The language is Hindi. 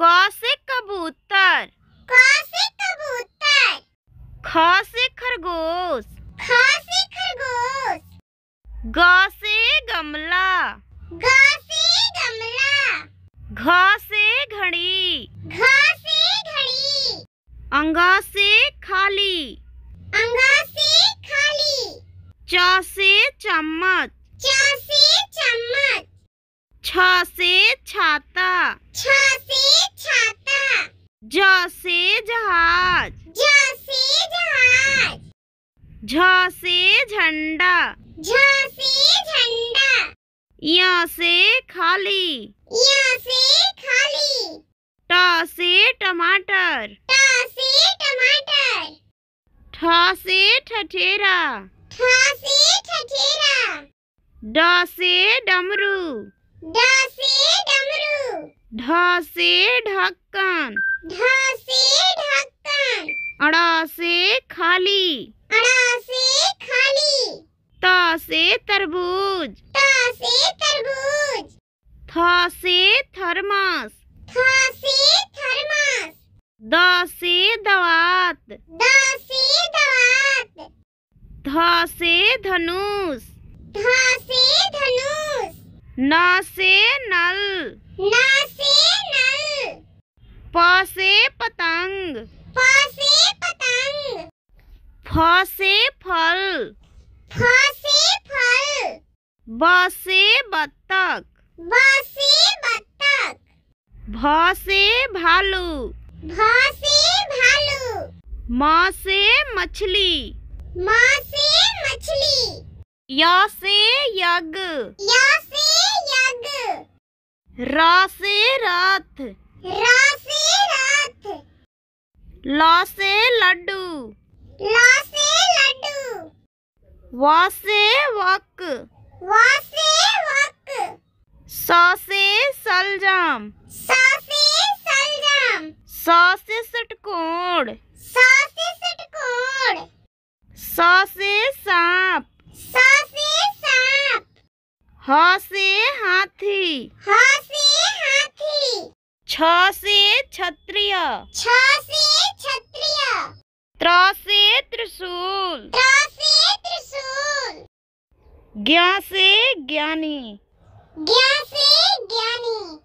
क से कबूतर क से कबूतर ख से खरगोश ख से खरगोश ग से गमला ग से गमला घ से घड़ी घ से घड़ी अंगा से खाली अंगा से खाली च से चम्मच च से चम्मच छ से छाता ज जहाज ज जहाज झ झंडा झ झंडा यहाँ से खाली यहाँ से खाली टासे टमाटर टासे टमाटर ठासे ठठेरा ठासे ठठेरा डासे डमरू डासे ढासे ढक्कन ढासे ढक्कन अड़ा से खाली अड़ा से खाली त से तरबूज त से तरबूज थ से थर्मस थ से थर्मस द से दवात द से दवात ध से धनुष ध से धनुष न से नल न प पतंग प पतंग फ फल फ फल बसे से बत्तख ब से बत्तख भ भालू भ भालू मासे मछली मासे मछली यासे से यज्ञ य से यज्ञ र रथ र ल लड्डू ल लड्डू वासे वक वासे वक स सलजम स सलजम स से षटकोण स से सांप स सांप ह हाथी ह हाथी छ से क्षत्रिय छ ज्ञा से ज्ञानी ज्ञा से ज्ञानी